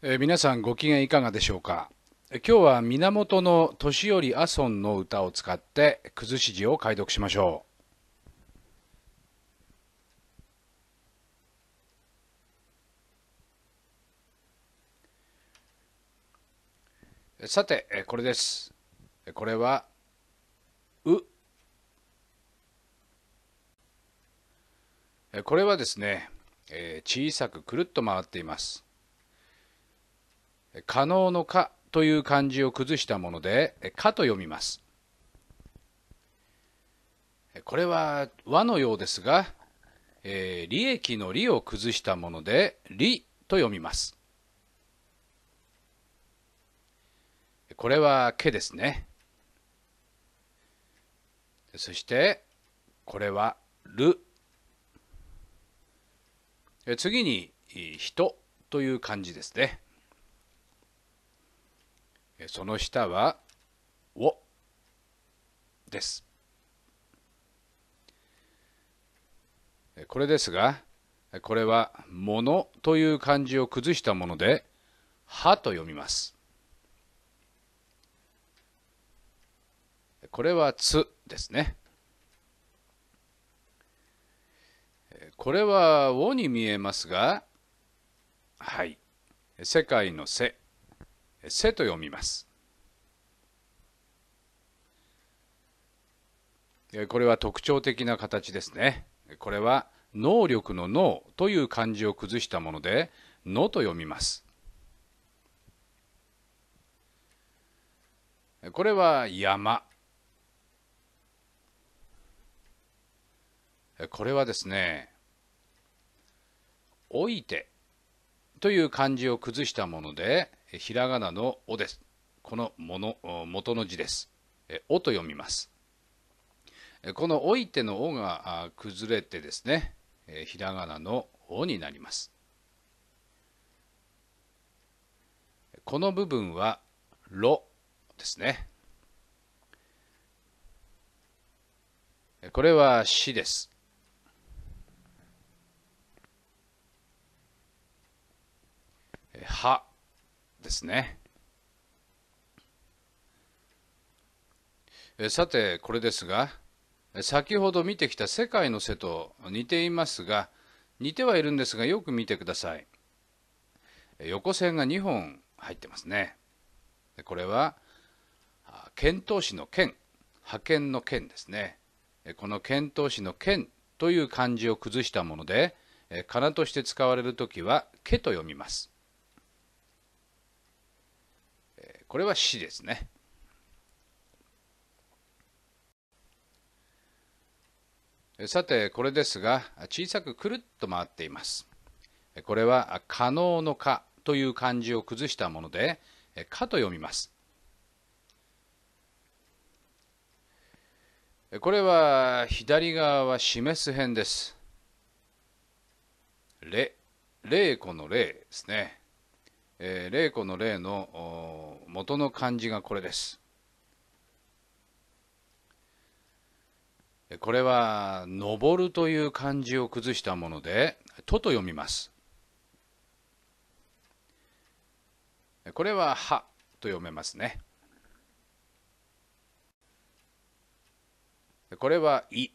えー、皆さんご機嫌いかがでしょうか今日は源の年寄り阿孫の歌を使ってくずし字を解読しましょうさてこれですこれは「う」これはですね、え小さくくるっと回っています可能の可という漢字を崩したもので可と読みますこれは和のようですが、えー、利益の利を崩したもので利と読みますこれはけですねそしてこれはる次に人という漢字ですねその下は「を」です。これですがこれは「もの」という漢字を崩したもので「は」と読みます。これは「つ」ですね。これは「お」に見えますがはい世界の「せ」「せ」と読みますこれは特徴的な形ですねこれは能力の能という漢字を崩したものでのと読みますこれは山これはですね「おいて」という漢字を崩したものでひらがなのおです。このもの元の字です。おと読みます。このおいてのおが崩れてですね、ひらがなのおになります。この部分はろですね。これはしです。はですね。さてこれですが先ほど見てきた世界の背と似ていますが似てはいるんですがよく見てください横線が2本入ってますねこれは遣唐使の剣派遣の剣ですねこの遣唐使の剣という漢字を崩したもので仮名として使われる時は「け」と読みますこれは死ですね。さてこれですが小さくくるっと回っています。これは可能の可という漢字を崩したもので可と読みます。これは左側は示す辺です。れ、れいこの霊ですね。えー、子の霊の元の漢字がこれです。これは、登るという漢字を崩したもので、とと読みます。これは、はと読めますね。これは、い。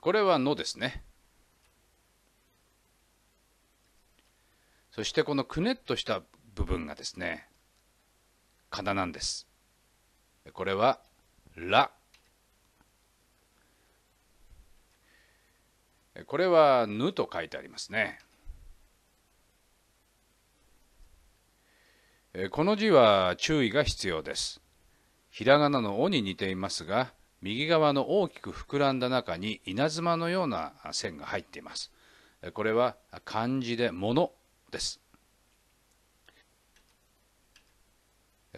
これは、のですね。そしてこのくねっとした部分がですね、カナなんです。これは、ラ。これは、ぬと書いてありますね。この字は注意が必要です。ひらがなの「お」に似ていますが、右側の大きく膨らんだ中に稲妻のような線が入っています。これは漢字で「もの」です。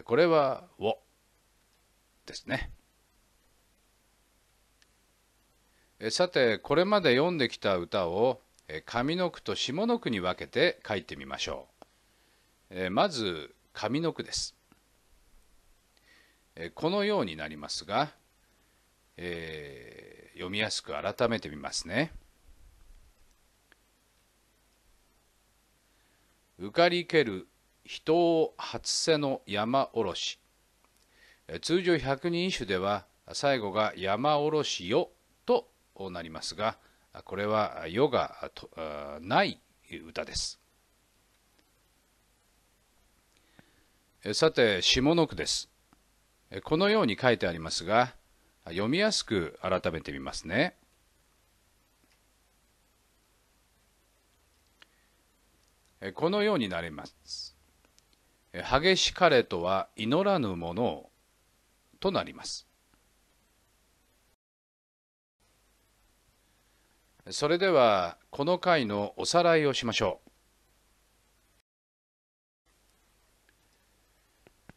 これは「を」ですね。さてこれまで読んできた歌を上の句と下の句に分けて書いてみましょう。まず上の句です。このようになりますが、えー、読みやすく改めてみますね。受かりける人を初瀬の山おろし通常百人一首では最後が山おろしよとなりますがこれは世がとない歌ですさて下の句ですこのように書いてありますが読みやすく改めてみますねこのようになります激しかれとは祈らぬものとなりますそれではこの回のおさらいをしましょ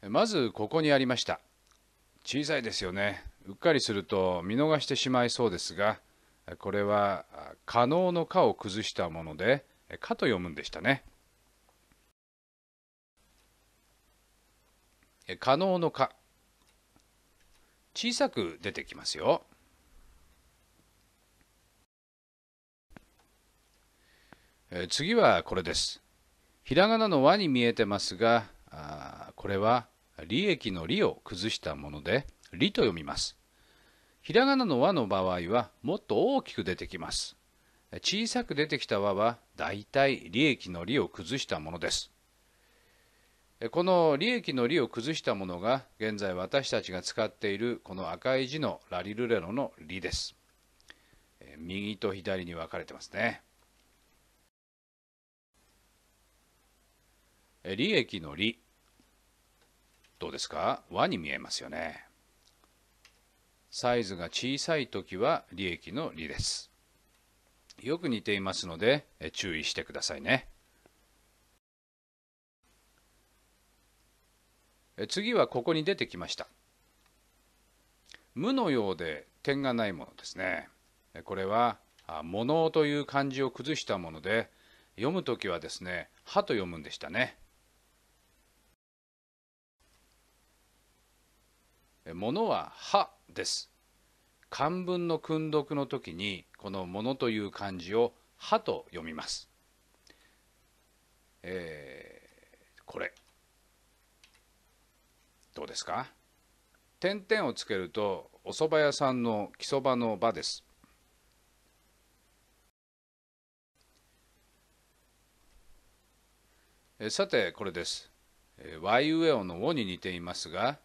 うまずここにありました小さいですよねうっかりすると見逃してしまいそうですがこれは可能の「可」を崩したもので「か」と読むんでしたね。可能のか小さく出てきますよ。次はこれです。ひらがなの和に見えてますが、あこれは利益の利を崩したもので、利と読みます。ひらがなの和の場合はもっと大きく出てきます。小さく出てきた和はだいたい利益の利を崩したものです。この利益の利を崩したものが現在私たちが使っているこの赤い字のラリルレロの利です。右と左に分かれてますね。利益の利。どうですか和に見えますよね。サイズが小さい時は利益の利です。よく似ていますので注意してくださいね。次はここに出てきました無のようで点がないものですねこれは「もの」という漢字を崩したもので読む時はですね「は」と読むんでしたねものは「は」です漢文の訓読の時にこの「もの」という漢字を「は」と読みますえー、これどうですか点々をつけるとお蕎麦屋さんの木そばの場です。さてこれです。ワイウエオの「オ」に似ていますが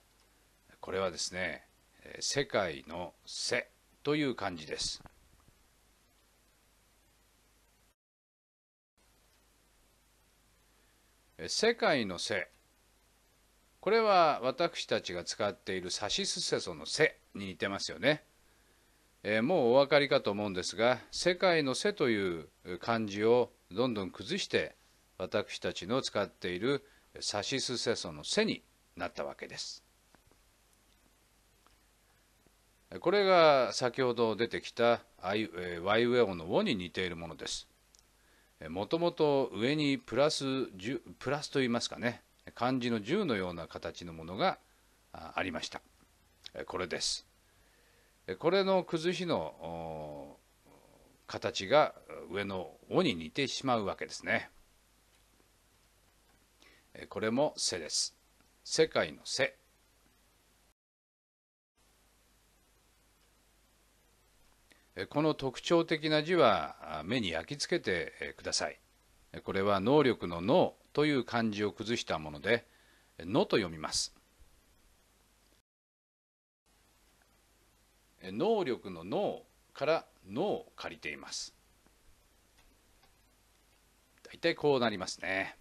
これはですね「世界の「せ」という漢字です。世界の「せ」これは私たちが使っているさしすせそのせに似てますよね。えー、もうお分かりかと思うんですが、世界のせという漢字をどんどん崩して、私たちの使っているさしすせそのせになったわけです。これが先ほど出てきたワイウェオの「オに似ているものです。もともと上にプラスプラスと言いますかね漢字の1のような形のものがありました。これです。これの崩しの形が上の尾に似てしまうわけですね。これも背です。世界の背。この特徴的な字は目に焼き付けてください。これは能力の脳という漢字を崩したもので「の」と読みます能力の脳から脳を借りています大体こうなりますね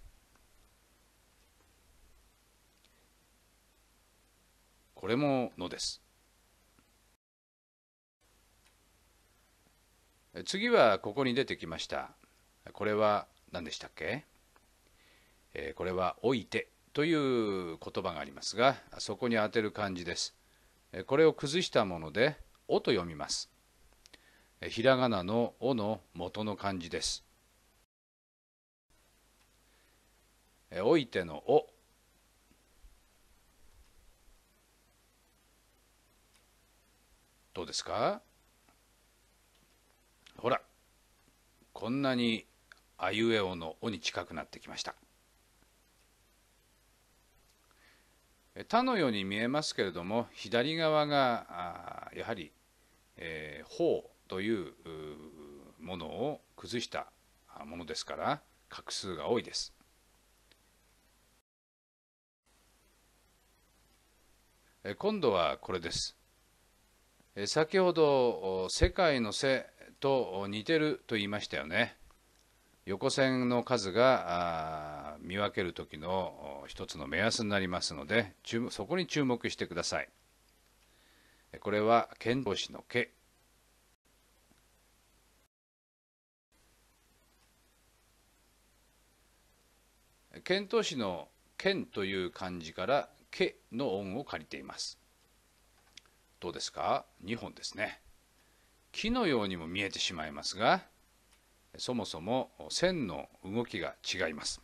これものです次はここに出てきましたこれは何でしたっけえこれは「おいて」という言葉がありますがそこに当てる漢字です、えこれを崩したもので「お」と読みます、えひらがなの「お」の元の漢字です、えおいての「お」どうですかほらこんなにあいうえおの「お」に近くなってきました他のように見えますけれども左側があやはり、えー、法といううものを崩したものですから画数が多いです。今度はこれです。先ほど「世界の背」と似てると言いましたよね。横線の数があ見分ける時の一つの目安になりますので注そこに注目してくださいこれは遣唐使の「け」遣唐使の「遣」という漢字から「け」の音を借りていますどうですか ?2 本ですね木のようにも見えてしまいますがそもそも線の動きが違います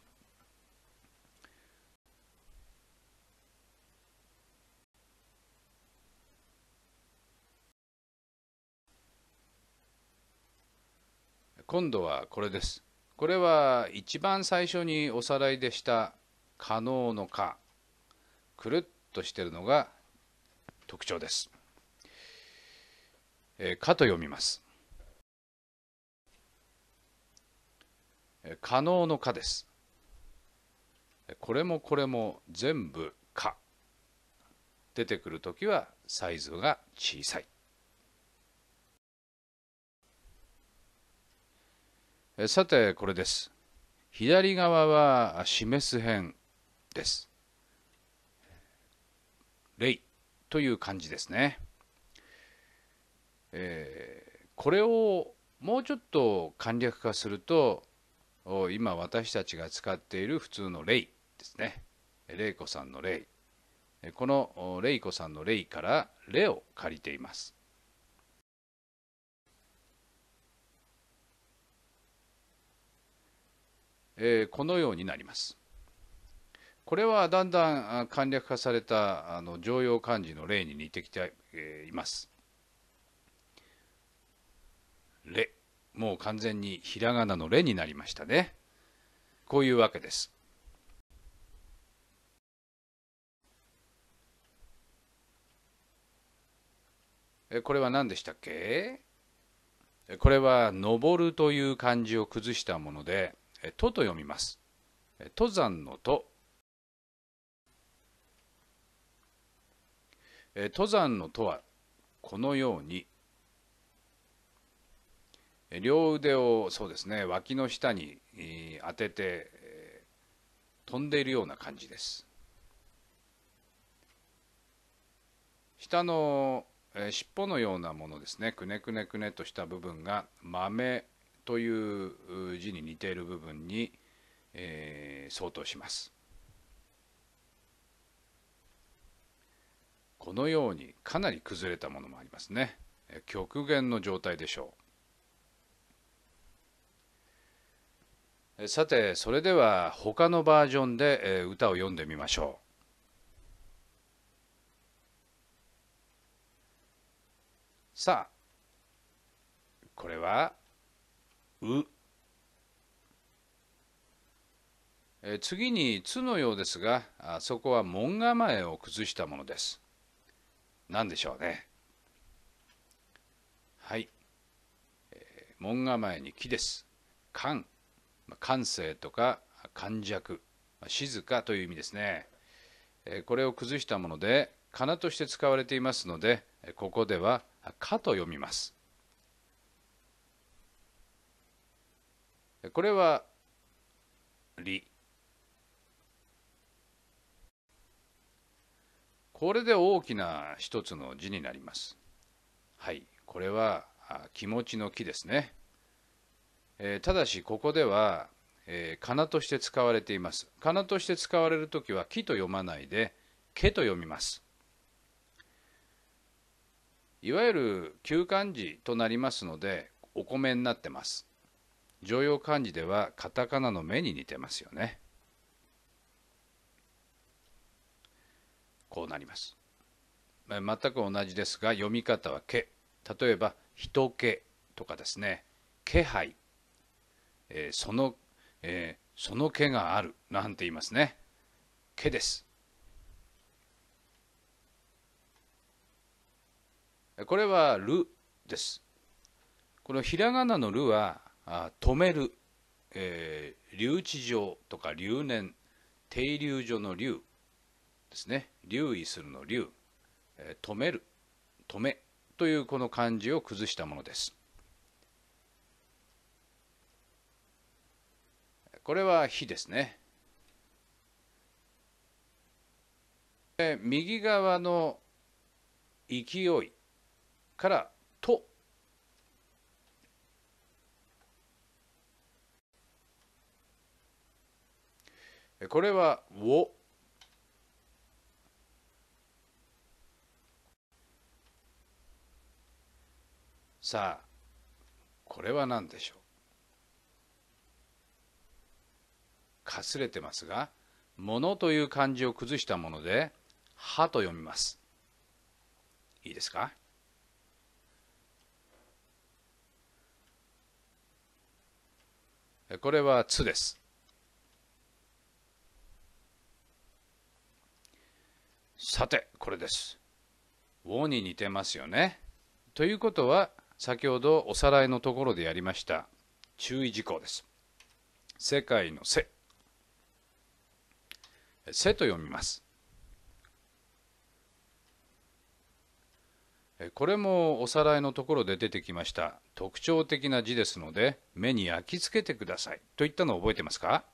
今度はこれです。これは一番最初におさらいでした可能の可。くるっとしてるのが特徴です。えー、かと読みます。可能の可です。これもこれも全部可。出てくる時はサイズが小さい。さてこれです左側は示す辺ですレイという漢字ですね、えー、これをもうちょっと簡略化すると今私たちが使っている普通のレイですね玲子さんの例この玲子さんの例から例を借りていますえこのようになります。これはだんだん簡略化されたあの常用漢字の例に似てきて、います。れ、もう完全にひらがなのれになりましたね。こういうわけです。これは何でしたっけこれは「登る」という漢字を崩したものでとと読みます。登山のと。登山のとは、このように、両腕をそうですね、脇の下に当てて、飛んでいるような感じです。下の尻尾のようなものですね、くねくねくねとした部分が豆という字に似ている部分に、えー、相当します。このようにかなり崩れたものもありますね。極限の状態でしょう。さてそれでは他のバージョンで歌を読んでみましょう。さあこれはうえ次に「つ」のようですがそこは門構えを崩したものです何でしょうねはい、え門構えに「木」です「感」感性とか感弱静かという意味ですね、えこれを崩したもので「かな」として使われていますのでここでは「か」と読みますこれは理これで大きな一つの字になりますはいこれは気持ちの木ですね、えー、ただしここでは、えー、かな」として使われていますかな」として使われる時はき」と読まないでけと読みますいわゆる休館時となりますのでお米になってます常用漢字ではカタカナの目に似てますよね。こうなります。全く同じですが読み方は「け」例えば「人け」とかですね「気配」えー、その、えー、その気がある」なんて言いますね「け」ですこれは「る」ですこのひらがなの「る」は止める、えー、留置場とか留年停留所の留ですね留意するの留、えー、止める止めというこの漢字を崩したものですこれは「日」ですね右側の勢いからこれは「を」さあこれは何でしょうかすれてますが「もの」という漢字を崩したもので「は」と読みますいいですかこれは「つ」ですさて、これです。ウォに似てますよね。ということは、先ほどおさらいのところでやりました注意事項です。世界の世。せ」と読みます。これもおさらいのところで出てきました特徴的な字ですので目に焼き付けてくださいといったのを覚えてますか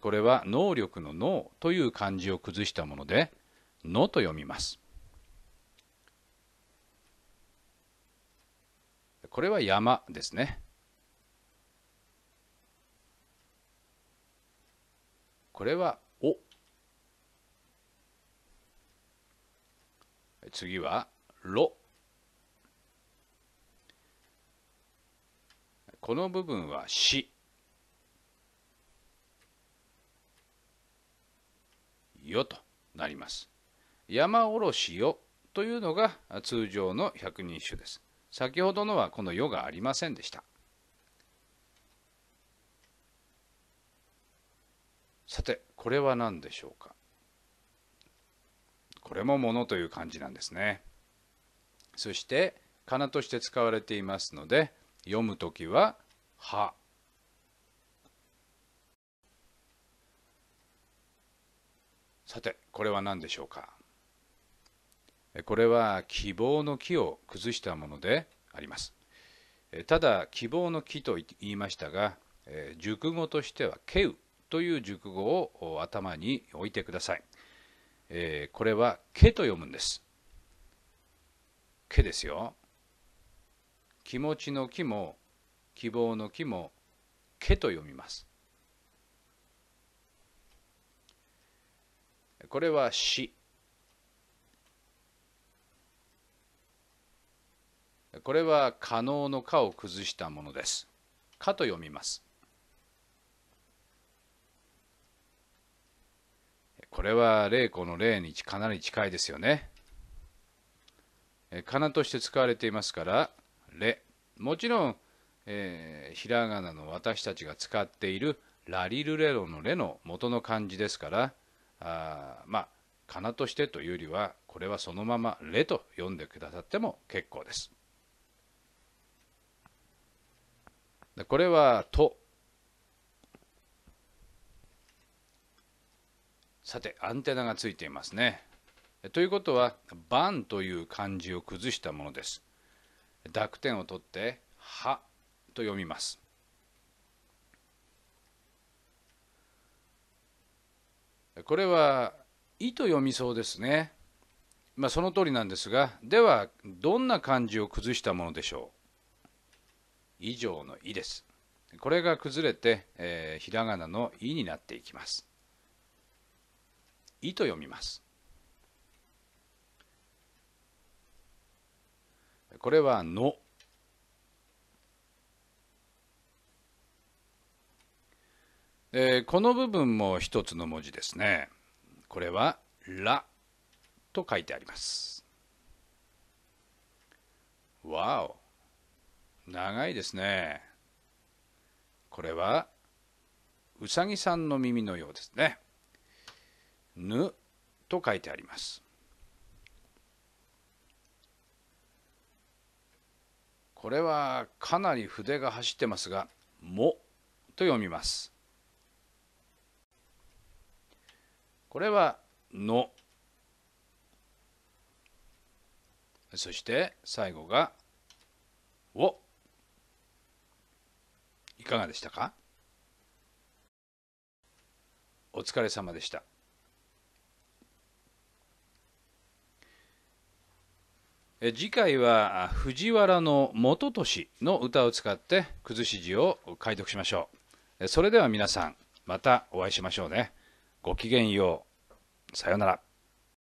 これは能力の脳という漢字を崩したもので「の」と読みますこれは山ですねこれは「お」次は「ろ」この部分は「し」よとなります。山おろしよというのが通常の百人一首です。先ほどのはこの「よ」がありませんでした。さてこれは何でしょうかこれも「もの」という感じなんですね。そしてかなとして使われていますので読む時は「は」。さてこれは何でしょうかこれは希望の木を崩したものであります。ただ希望の木と言いましたが、熟語としては「けう」という熟語を頭に置いてください。これは「け」と読むんです。「け」ですよ。気持ちの「木も希望の「木も「け」と読みます。これは「し」これは可能のか」を崩したものです。か」と読みます。これは霊子の霊にかなり近いですよね。かなとして使われていますから、れ。もちろん、えー、ひらがなの私たちが使っているラリルレロのレの元の漢字ですから、あまあ、かなとしてというよりは、これはそのままレと読んでくださっても結構です。これはと。さて、アンテナがついていますね。ということは、バンという漢字を崩したものです。濁点を取って、はと読みます。これは、いと読みそうですね。まあ、その通りなんですが、では、どんな漢字を崩したものでしょう。以上の「い」です。これが崩れて、えー、ひらがなの「い」になっていきます。「い」と読みます。これは「の」。えー、この部分も一つの文字ですね。これは「ら」と書いてあります。わお長いですね。これは、うさぎさんの耳のようですね。ぬと書いてあります。これはかなり筆が走ってますが、もと読みます。これはの。そして最後がを」いかがでしたかお疲れ様でした。次回は藤原の元俊の歌を使って崩し字を解読しましょう。それでは皆さん、またお会いしましょうね。ごきげんよう。さようなら。